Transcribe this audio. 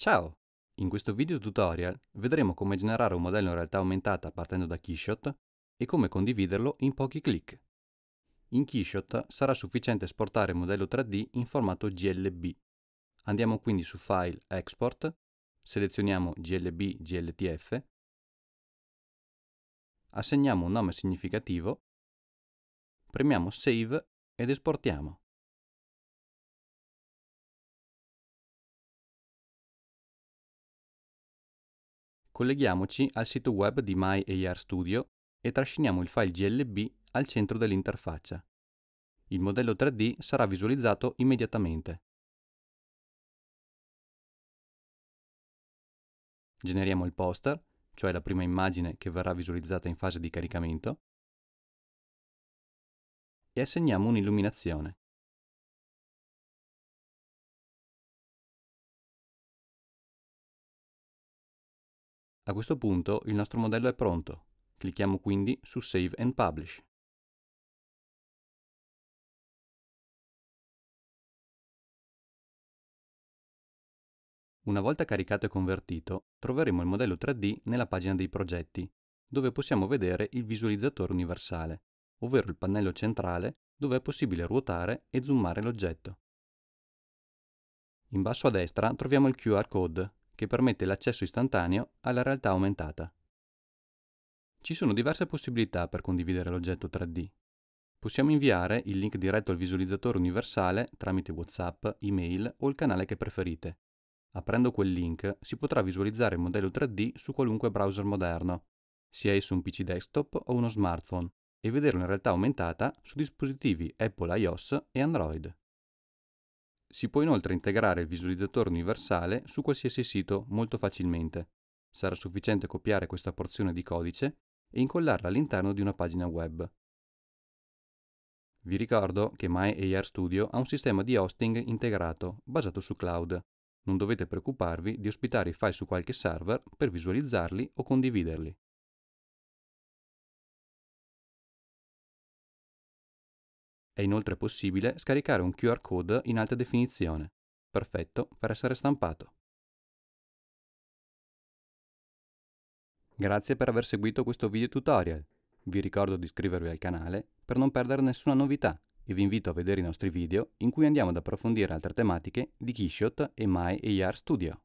Ciao! In questo video tutorial vedremo come generare un modello in realtà aumentata partendo da Keyshot e come condividerlo in pochi clic. In Keyshot sarà sufficiente esportare il modello 3D in formato GLB. Andiamo quindi su File Export, selezioniamo GLB GLTF, assegniamo un nome significativo, premiamo Save ed esportiamo. Colleghiamoci al sito web di MyAR Studio e trasciniamo il file GLB al centro dell'interfaccia. Il modello 3D sarà visualizzato immediatamente. Generiamo il poster, cioè la prima immagine che verrà visualizzata in fase di caricamento, e assegniamo un'illuminazione. A questo punto il nostro modello è pronto. Clicchiamo quindi su Save and Publish. Una volta caricato e convertito, troveremo il modello 3D nella pagina dei progetti, dove possiamo vedere il visualizzatore universale, ovvero il pannello centrale dove è possibile ruotare e zoomare l'oggetto. In basso a destra troviamo il QR code che permette l'accesso istantaneo alla realtà aumentata. Ci sono diverse possibilità per condividere l'oggetto 3D. Possiamo inviare il link diretto al visualizzatore universale tramite WhatsApp, email o il canale che preferite. Aprendo quel link si potrà visualizzare il modello 3D su qualunque browser moderno, sia esso un PC desktop o uno smartphone, e vederlo in realtà aumentata su dispositivi Apple iOS e Android. Si può inoltre integrare il visualizzatore universale su qualsiasi sito molto facilmente. Sarà sufficiente copiare questa porzione di codice e incollarla all'interno di una pagina web. Vi ricordo che MyAR Studio ha un sistema di hosting integrato basato su cloud. Non dovete preoccuparvi di ospitare i file su qualche server per visualizzarli o condividerli. È inoltre possibile scaricare un QR code in alta definizione, perfetto per essere stampato. Grazie per aver seguito questo video tutorial. Vi ricordo di iscrivervi al canale per non perdere nessuna novità e vi invito a vedere i nostri video in cui andiamo ad approfondire altre tematiche di Keyshot e My AR Studio.